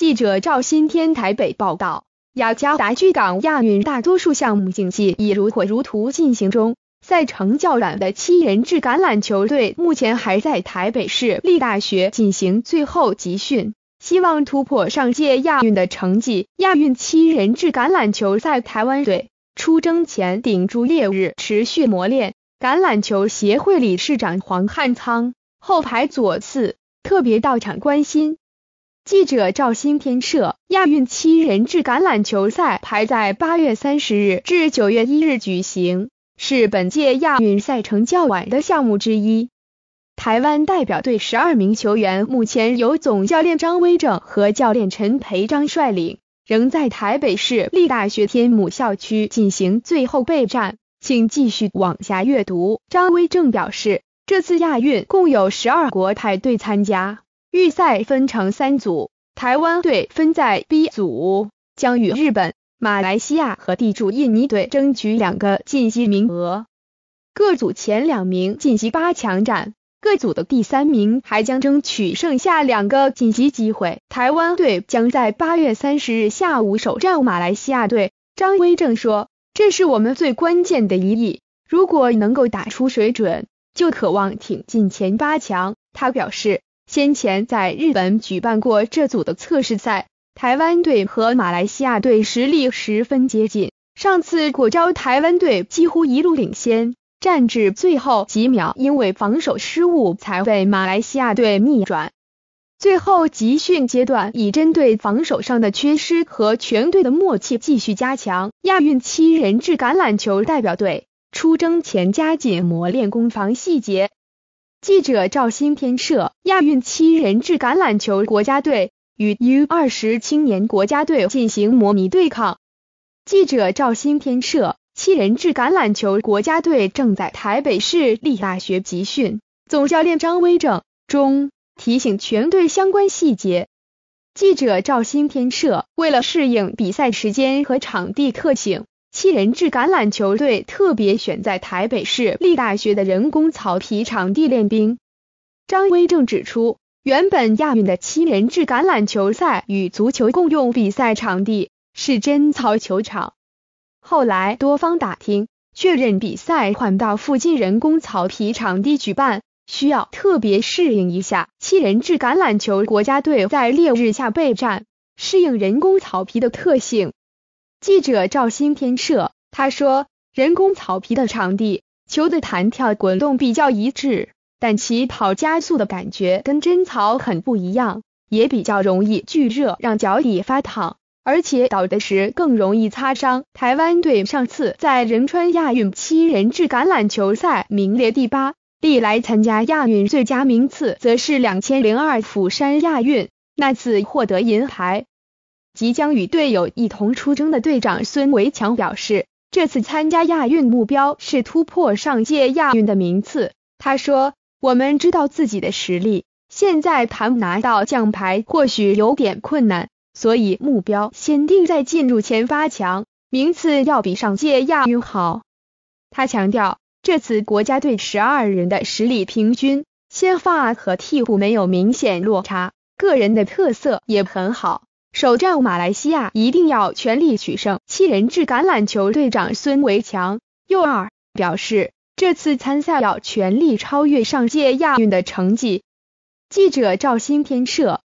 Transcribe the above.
记者赵新天台北报道，雅加达巨港亚运大多数项目竞技已如火如荼进行中。赛程较短的七人制橄榄球队目前还在台北市立大学进行最后集训，希望突破上届亚运的成绩。亚运七人制橄榄球赛台湾队出征前顶住烈日持续磨练。橄榄球协会理事长黄汉仓，后排左四特别到场关心。记者赵新天摄，亚运七人制橄榄球赛排在八月三十日至九月一日举行，是本届亚运赛程较晚的项目之一。台湾代表队十二名球员目前由总教练张威正和教练陈培章率领，仍在台北市立大学天母校区进行最后备战。请继续往下阅读。张威正表示，这次亚运共有十二国派队参加。预赛分成三组，台湾队分在 B 组，将与日本、马来西亚和地主印尼队争取两个晋级名额。各组前两名晋级八强战，各组的第三名还将争取剩下两个晋级机会。台湾队将在八月三十日下午首战马来西亚队。张威正说：“这是我们最关键的一役，如果能够打出水准，就渴望挺进前八强。”他表示。先前在日本举办过这组的测试赛，台湾队和马来西亚队实力十分接近。上次过招，台湾队几乎一路领先，战至最后几秒，因为防守失误才被马来西亚队逆转。最后集训阶段，以针对防守上的缺失和全队的默契继续加强。亚运七人制橄榄球代表队出征前加紧磨练攻防细节。记者赵新天摄，亚运七人制橄榄球国家队与 U 二十青年国家队进行模拟对抗。记者赵新天摄，七人制橄榄球国家队正在台北市立大学集训，总教练张威正中提醒全队相关细节。记者赵新天摄，为了适应比赛时间和场地特性。七人制橄榄球队特别选在台北市立大学的人工草皮场地练兵。张威正指出，原本亚运的七人制橄榄球赛与足球共用比赛场地是真草球场，后来多方打听，确认比赛换到附近人工草皮场地举办，需要特别适应一下七人制橄榄球国家队在烈日下备战、适应人工草皮的特性。记者赵新天摄。他说，人工草皮的场地，球的弹跳、滚动比较一致，但起跑加速的感觉跟真草很不一样，也比较容易聚热，让脚底发烫，而且倒的时更容易擦伤。台湾队上次在仁川亚运七人制橄榄球赛名列第八，历来参加亚运最佳名次则是两千零二釜山亚运那次获得银牌。即将与队友一同出征的队长孙伟强表示，这次参加亚运目标是突破上届亚运的名次。他说：“我们知道自己的实力，现在谈拿到奖牌或许有点困难，所以目标先定在进入前八强，名次要比上届亚运好。”他强调，这次国家队十二人的实力平均，先发和替补没有明显落差，个人的特色也很好。首战马来西亚一定要全力取胜。七人制橄榄球队长孙伟强又二表示，这次参赛要全力超越上届亚运的成绩。记者赵新天摄。